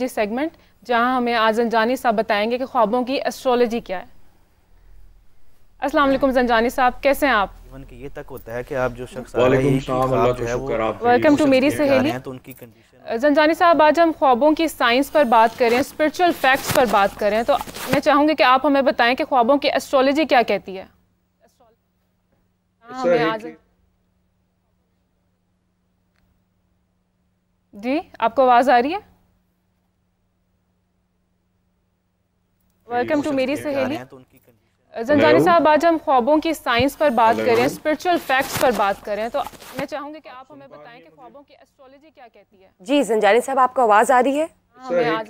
जी segment जहां हमें आज अंजानी साहब बताएंगे कि ख्वाबों की एस्ट्रोलॉजी क्या है अस्सलाम वालेकुम जंजानी साहब कैसे हैं आप इवन कि ये तक होता है कि आप जो शख्स वेलकम टू मेरी सहेली तो उनकी कंडीशन जंजानी साहब आज हम ख्वाबों की साइंस पर बात करें स्पिरिचुअल फैक्ट्स पर बात करें तो मैं चाहूँगी कि आप हमें बताएं कि ख्वाबों की एस्ट्रोलॉजी क्या कहती है जी आपको आवाज़ आ रही है वेलकम टू मेरी सहेली तो जंजानी साहब आज हम ख्वाबों की साइंस पर बात करें स्पिरिचुअल फैक्ट्स पर बात करें तो मैं चाहूंगी कि आप हमें बताएं कि ख्वाबों की एस्ट्रोलॉजी क्या कहती है जी जंजानी साहब आपको आवाज आ रही है हाँ,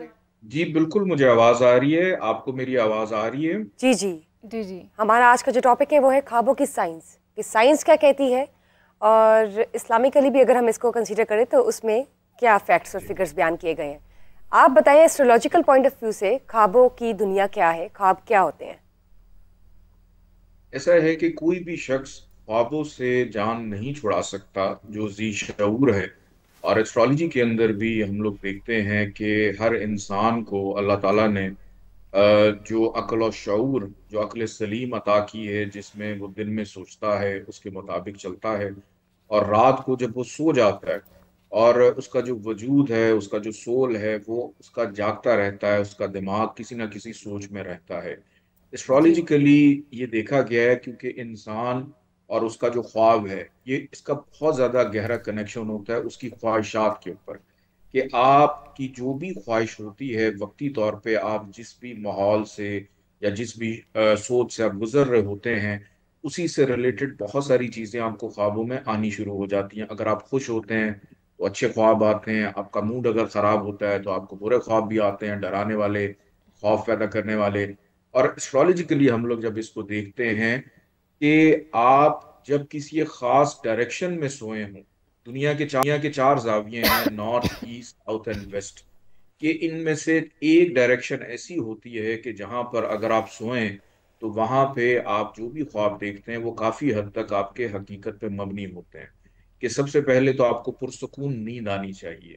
जी बिल्कुल मुझे आवाज आ रही है आपको मेरी आवाज आ रही है जी जी जी जी हमारा आज का जो टॉपिक है वो है ख्वाबों की साइंस कि साइंस क्या कहती है और इस्लामिकली भी अगर हम इसको कंसिडर करें तो उसमें क्या फैक्ट्स और फिगर्स बयान किए गए हैं आप बताएं एस्ट्रोलॉजिकल पॉइंट ऑफ व्यू से ख्वाबों की दुनिया क्या है ख्वाब क्या होते हैं ऐसा है कि कोई भी शख्स ख्वाबों से जान नहीं छुड़ा सकता जो जी शूर है और एस्ट्रोलॉजी के अंदर भी हम लोग देखते हैं कि हर इंसान को अल्लाह ताला ने जो अकल और शूर जो अकल सलीम अता की है जिसमें वो दिन में सोचता है उसके मुताबिक चलता है और रात को जब वो सो जाता है और उसका जो वजूद है उसका जो सोल है वो उसका जागता रहता है उसका दिमाग किसी ना किसी सोच में रहता है एस्ट्रोलॉजिकली ये देखा गया है क्योंकि इंसान और उसका जो ख्वाब है ये इसका बहुत ज़्यादा गहरा कनेक्शन होता है उसकी ख्वाहिशात के ऊपर कि आपकी जो भी ख्वाहिश होती है वक्ती तौर पे आप जिस भी माहौल से या जिस भी आ, सोच से आप गुजर रहे होते हैं उसी से रिलेटेड बहुत सारी चीज़ें आपको ख्वाबों में आनी शुरू हो जाती हैं अगर आप खुश होते हैं तो अच्छे ख्वाब आते हैं आपका मूड अगर ख़राब होता है तो आपको बुरे ख्वाब भी आते हैं डराने वाले खौफ पैदा करने वाले और एस्ट्रोलॉजिकली हम लोग जब इसको देखते हैं कि आप जब किसी ख़ास डायरेक्शन में सोए हों दुनिया के चार के चार जाविये हैं north east south and west कि इनमें से एक डायरेक्शन ऐसी होती है कि जहाँ पर अगर आप सोएं तो वहाँ पे आप जो भी ख्वाब देखते हैं वो काफ़ी हद तक आपके हकीकत पे मबनी होते हैं कि सबसे पहले तो आपको पुरसकून नींद आनी चाहिए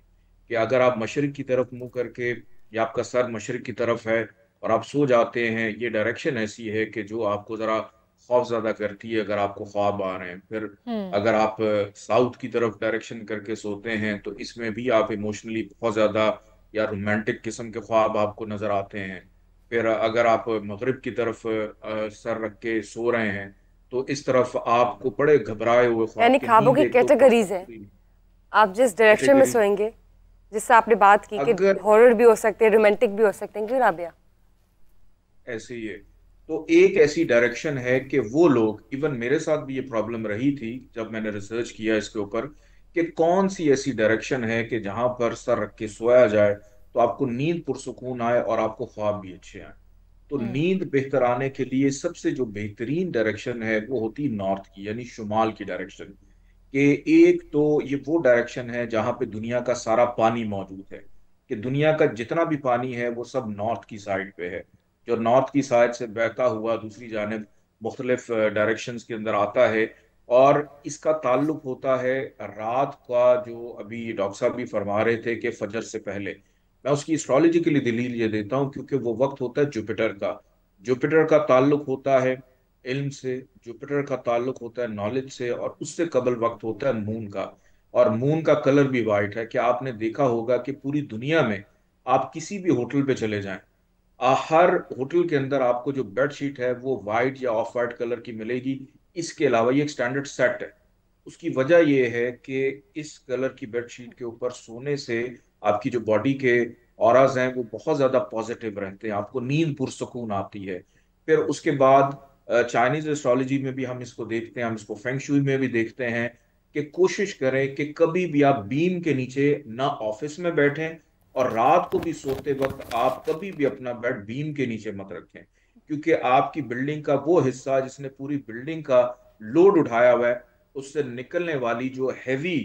कि अगर आप मशरक की तरफ मुंह करके या आपका सर मशरक की तरफ है और आप सो जाते हैं ये डायरेक्शन ऐसी है कि जो आपको ज़रा खौफ ज़्यादा करती है अगर आपको ख्वाब आ रहे हैं फिर हम्म। अगर आप साउथ की तरफ डायरेक्शन करके सोते हैं तो इसमें भी आप इमोशनली बहुत ज़्यादा या रोमांटिक किस्म के ख्वाब आपको नज़र आते हैं फिर अगर आप मगरब की तरफ सर रख के सो रहे हैं तो इस तरफ आपको बड़े घबराए हुए यानी ख्वाबों की कैटेगरीज तो है आप जिस डायरेक्शन में सोएंगे जिससे आपने बात की कि हॉरर भी हो सकते हैं रोमांटिक भी हो सकते हैं क्यों राबिया ऐसे ही है तो एक ऐसी डायरेक्शन है कि वो लोग इवन मेरे साथ भी ये प्रॉब्लम रही थी जब मैंने रिसर्च किया इसके ऊपर कि कौन सी ऐसी डायरेक्शन है कि जहां पर सर रख के सोया जाए तो आपको नींद पुरसकून आए और आपको ख्वाब भी अच्छे आए तो हम्म। नींद बेहतर आने के लिए सबसे जो बेहतरीन डायरेक्शन है वो होती नॉर्थ की यानी शुमाल की डायरेक्शन कि एक तो ये वो डायरेक्शन है जहाँ पे दुनिया का सारा पानी मौजूद है कि दुनिया का जितना भी पानी है वो सब नॉर्थ की साइड पे है जो नॉर्थ की साइड से बहता हुआ दूसरी जानब मुख्तलिफ डायरेक्शन के अंदर आता है और इसका ताल्लुक होता है रात का जो अभी डॉक्टर साहब भी फरमा रहे थे कि फजर से पहले मैं उसकी एस्ट्रोलॉजी के लिए दलील ये देता हूँ क्योंकि वो वक्त होता है जुपिटर का जुपिटर का ताल्लुक होता है इल्म से जुपिटर का ताल्लुक होता है नॉलेज से और उससे कबल वक्त होता है मून का और मून का कलर भी वाइट है कि आपने देखा होगा कि पूरी दुनिया में आप किसी भी होटल पे चले जाएं हर होटल के अंदर आपको जो बेडशीट है वो वाइट या ऑफ वाइट कलर की मिलेगी इसके अलावा ये एक स्टैंडर्ड सेट है उसकी वजह यह है कि इस कलर की बेडशीट के ऊपर सोने से आपकी जो बॉडी के और हैं वो बहुत ज़्यादा पॉजिटिव रहते हैं आपको नींद पुरसकून आती है फिर उसके बाद चाइनीज एस्ट्रोलॉजी में भी हम इसको देखते हैं हम इसको फेंगशुई में भी देखते हैं कि कोशिश करें कि कभी भी आप बीम के नीचे ना ऑफिस में बैठें और रात को भी सोते वक्त आप कभी भी अपना बेड बीम के नीचे मत रखें क्योंकि आपकी बिल्डिंग का वो हिस्सा जिसने पूरी बिल्डिंग का लोड उठाया हुआ है उससे निकलने वाली जो हैवी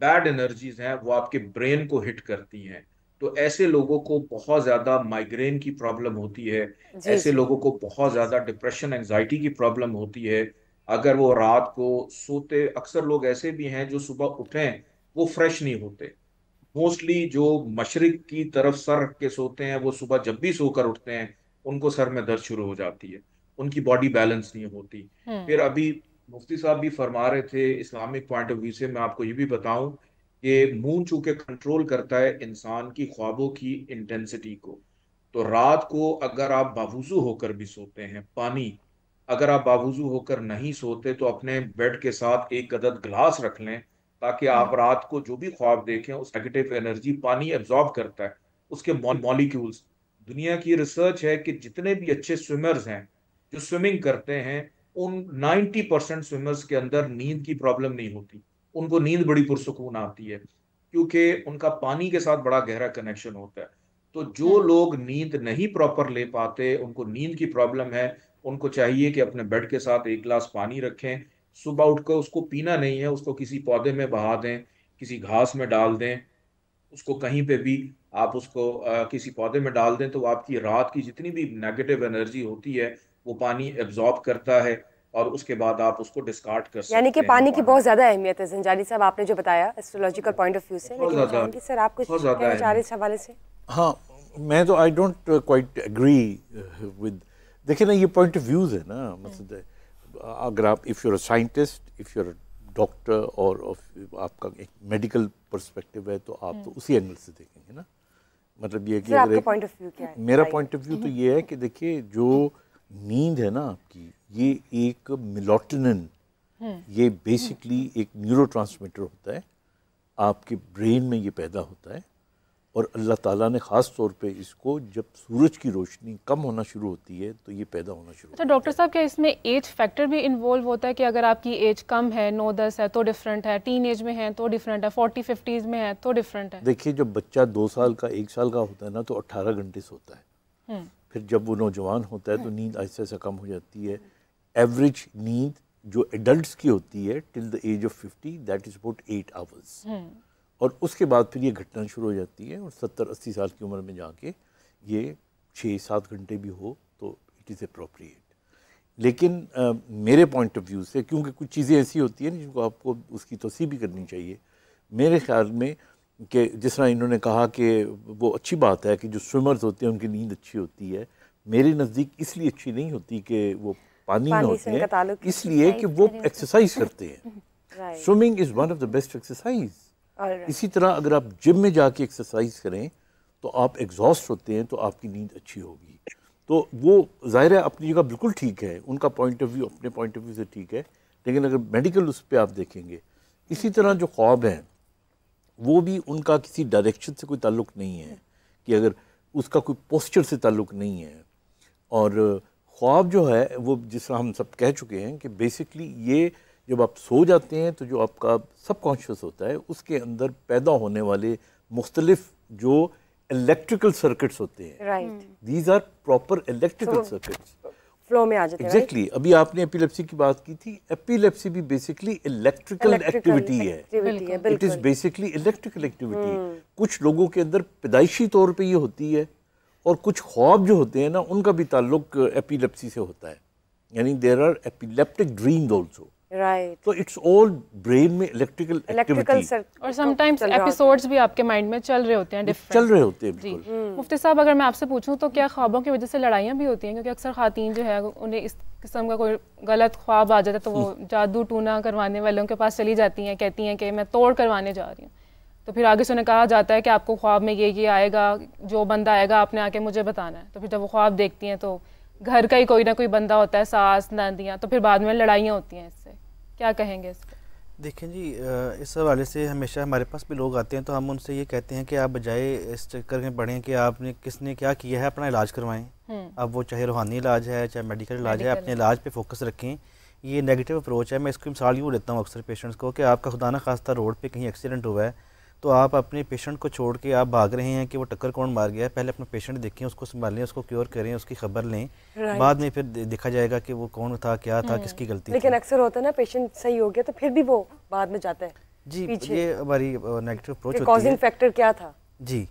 बैड एनर्जीज हैं वो आपके ब्रेन को हिट करती हैं तो ऐसे लोगों को बहुत ज्यादा माइग्रेन की प्रॉब्लम होती है ऐसे लोगों को बहुत ज्यादा डिप्रेशन एंजाइटी की प्रॉब्लम होती है अगर वो रात को सोते अक्सर लोग ऐसे भी हैं जो सुबह उठें वो फ्रेश नहीं होते मोस्टली जो मशरक की तरफ सर रख के सोते हैं वो सुबह जब भी सोकर उठते हैं उनको सर में दर्द शुरू हो जाती है उनकी बॉडी बैलेंस नहीं होती हम्म। फिर अभी मुफ्ती साहब भी फरमा रहे थे इस्लामिक पॉइंट ऑफ व्यू से मैं आपको ये भी बताऊं कि मून चूके कंट्रोल करता है इंसान की ख्वाबों की इंटेंसिटी को तो रात को अगर आप बावजू होकर भी सोते हैं पानी अगर आप बावजू होकर नहीं सोते तो अपने बेड के साथ एक अदद ग्लास रख लें ताकि आप हम्म। रात को जो भी ख्वाब देखें उस नेगेटिव एनर्जी पानी एब्जॉर्ब करता है उसके मॉलिक्यूल्स दुनिया की रिसर्च है कि जितने भी अच्छे स्विमर्स हैं जो स्विमिंग करते हैं उन 90 परसेंट स्विमर्स के अंदर नींद की प्रॉब्लम नहीं होती उनको नींद बड़ी पुरसकून आती है क्योंकि उनका पानी के साथ बड़ा गहरा कनेक्शन होता है तो जो हाँ। लोग नींद नहीं प्रॉपर ले पाते उनको नींद की प्रॉब्लम है उनको चाहिए कि अपने बेड के साथ एक गिलास पानी रखें सुबह उठकर उसको पीना नहीं है उसको किसी पौधे में बहा दें किसी घास में डाल दें उसको कहीं पे भी आप उसको आ, किसी पौधे में डाल दें तो आपकी रात की जितनी भी नेगेटिव एनर्जी होती है वो पानी एब्जॉर्ब करता है और उसके बाद आप उसको डिस्कार्ड कर सकते हैं यानी कि पानी की बहुत ज्यादा अहमियत है जंजाली साहब आपने जो बताया एस्ट्रोलॉजिकल पॉइंट ऑफ व्यू से लेकिन सर आप कुछ कहना चाह रहे इस हवाले से हाँ मैं तो I don't quite agree with देखिए ना ये पॉइंट ऑफ व्यूज है ना हम्म। मतलब अगर आप if you're scientist if you're doctor और आपका एक मेडिकल पर्सपेक्टिव है तो आप हम्म। तो उसी एंगल से देखेंगे ना मतलब ये कि मेरा पॉइंट ऑफ व्यू तो हम्म। ये है कि देखिए जो नींद है ना आपकी ये एक मिलोटिन ये बेसिकली एक न्यूरो होता है आपके ब्रेन में ये पैदा होता है और अल्लाह ताला ने ख़ास तौर पे इसको जब सूरज की रोशनी कम होना शुरू होती है तो ये पैदा होना शुरू अच्छा डॉक्टर साहब क्या इसमें एज फैक्टर भी इन्वॉल्व होता है कि अगर आपकी एज कम है नौ दस है तो डिफरेंट है टीन एज में है तो डिफरेंट है फोर्टी फिफ्टीज़ में है तो डिफरेंट है देखिए जब बच्चा दो साल का एक साल का होता है ना तो अट्ठारह घंटे सोता है हम्म। फिर जब वो नौजवान होता है तो नींद ऐसे ऐसा कम हो जाती है एवरेज नींद जो एडल्ट की होती है till the age of fifty that is about eight hours और उसके बाद फिर ये घटना शुरू हो जाती है और सत्तर अस्सी साल की उम्र में जाके ये छः सात घंटे भी हो तो इट इज़ अप्रोप्रिएट लेकिन आ, मेरे पॉइंट ऑफ व्यू से क्योंकि कुछ चीज़ें ऐसी होती हैं जिनको आपको उसकी तोसी भी करनी चाहिए मेरे ख्याल में कि जिस तरह इन्होंने कहा कि वो अच्छी बात है कि जो स्विमर्स होते हैं उनकी नींद अच्छी होती है मेरे नज़दीक इसलिए अच्छी नहीं होती कि वो पानी, पानी में होते हैं इसलिए कि वो एक्सरसाइज करते हैं swimming is one of the best exercise इसी तरह अगर आप जिम में जाके एक्सरसाइज करें तो आप एग्जॉस्ट होते हैं तो आपकी नींद अच्छी होगी तो वो ज़ाहिर है अपनी जगह बिल्कुल ठीक है उनका पॉइंट ऑफ व्यू अपने पॉइंट ऑफ व्यू से ठीक है लेकिन अगर मेडिकल उस पर आप देखेंगे इसी तरह जो ख्वाब हैं वो भी उनका किसी डायरेक्शन से कोई ताल्लुक नहीं है कि अगर उसका कोई पोस्चर से ताल्लुक नहीं है और ख्वाब जो है वो जिस तरह हम सब कह चुके हैं कि बेसिकली ये जब आप सो जाते हैं तो जो आपका सब कॉन्शियस होता है उसके अंदर पैदा होने वाले मुख्तलिफ जो इलेक्ट्रिकल सर्किट्स होते हैं these are proper electrical circuits flow में आ जाते हैं एग्जैक्टली exactly. अभी आपने एपिलेप्सी की बात की थी एपिलेप्सी भी बेसिकली इलेक्ट्रिकल एक्टिविटी है it is basically electrical activity कुछ लोगों के अंदर पैदाइशी तौर पे ये होती है और कुछ ख्वाब जो होते हैं ना उनका भी ताल्लुक एपिलेप्सी से होता है यानी there are epileptic dreams also right so it's all brain में इलेक्ट्रिकल इलेक्ट्रिकल और समटाइम्स एपिसोड्स भी आपके माइंड में चल रहे होते हैं डिफरेंट चल रहे होते हैं बिल्कुल हम्म। मुफ्ती साहब अगर मैं आपसे पूछूं तो क्या ख्वाबों की वजह से लड़ाइयाँ भी होती हैं क्योंकि अक्सर खातन जो है उन्हें इस किस्म का कोई गलत ख्वाब आ जाता है तो वो हम्म। जादू टूना करवाने वालों के पास चली जाती हैं कहती हैं कि मैं तोड़ करवाने जा रही हूँ तो फिर आगे से उन्हें कहा जाता है कि आपको ख्वाब में ये ये आएगा जो बंदा आएगा आपने आके मुझे बताना है तो फिर जब वो ख्वाब देखती हैं तो घर का ही कोई ना कोई बंदा होता है सास नंदियाँ तो फिर बाद में लड़ाइयाँ होती हैं इससे क्या कहेंगे इस देखें जी इस हवाले से हमेशा हमारे पास भी लोग आते हैं तो हम उनसे ये कहते हैं कि आप बजाय इस चक्कर में पढ़ें कि आपने किसने क्या किया है अपना इलाज करवाएं हम्म। अब वो चाहे रूहानी इलाज है चाहे मेडिकल इलाज है अपने इलाज पे फोकस रखें ये नेगेटिव अप्रोच है मैं इसको मिसाल यूँ लेता हूँ अक्सर पेशेंट्स को कि आपका खुदा ना खास्ता रोड पर कहीं एक्सीडेंट हुआ है तो आप अपने पेशेंट को छोड़ के आप भाग रहे हैं कि वो टक्कर कौन मार गया है पहले अपना पेशेंट देखें उसको संभालें उसको क्योर करें उसकी खबर लें बाद में फिर देखा जाएगा कि वो कौन था क्या था हम्म। किसकी गलती लेकिन अक्सर होता है ना पेशेंट सही हो गया तो फिर भी वो बाद में जाता है जी पीछे। ये हमारी नेगेटिव अप्रोच कॉजिंग फैक्टर क्या था जी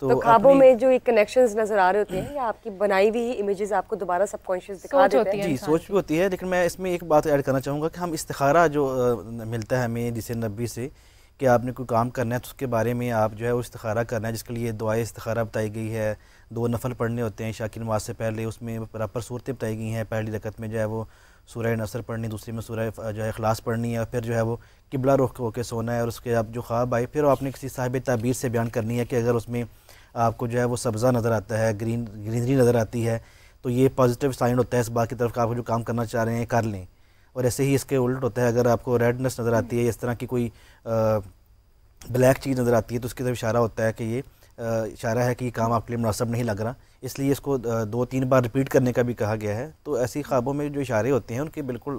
तो, तो खाबों में जो एक कनेक्शन नजर आ रहे होते हैं या आपकी बनाई हुई इमेजेस आपको दोबारा सबकॉन्शियस दिखा देते हैं जी सोच भी होती है लेकिन मैं इसमें एक बात ऐड करना चाहूँगा कि हम इस्तारा जो मिलता है हमें जिसे नब्बी से कि आपने कोई काम करना है तो उसके बारे में आप जो है वो इस्तारा करना है जिसके लिए दुआ इस्तारा बताई गई है दो नफल पढ़ने होते हैं शाकिन नवाज से पहले उसमें प्रॉपर सूरतें बताई गई हैं पहली रकत में जो है वो सूर्य नसर पढ़नी दूसरी में सूर्य जो है अखलास पढ़नी है और फिर जो है वो किबला रुख होकर सोना है और उसके आप जो ख्वाब आए फिर आपने किसी साहिब तबीर से बयान करनी है कि अगर उसमें आपको जो है वो सब्ज़ा नज़र आता है ग्रीन ग्रीनरी नज़र आती है तो ये पॉजिटिव साइन होता है इस बात की तरफ आप जो काम करना चाह रहे हैं कर लें और ऐसे ही इसके उल्ट होता है अगर आपको रेडनेस नज़र आती है इस तरह की कोई ब्लैक चीज़ नज़र आती है तो उसकी तरफ इशारा होता है कि ये इशारा है कि ये काम आपके लिए मुनासब नहीं लग रहा इसलिए इसको दो तीन बार रिपीट करने का भी कहा गया है तो ऐसी ख्वाबों में जो इशारे होते हैं उनके बिल्कुल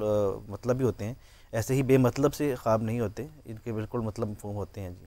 मतलब ही होते हैं ऐसे ही बेमतलब से ख्वाब नहीं होते इनके बिल्कुल मतलब होते हैं जी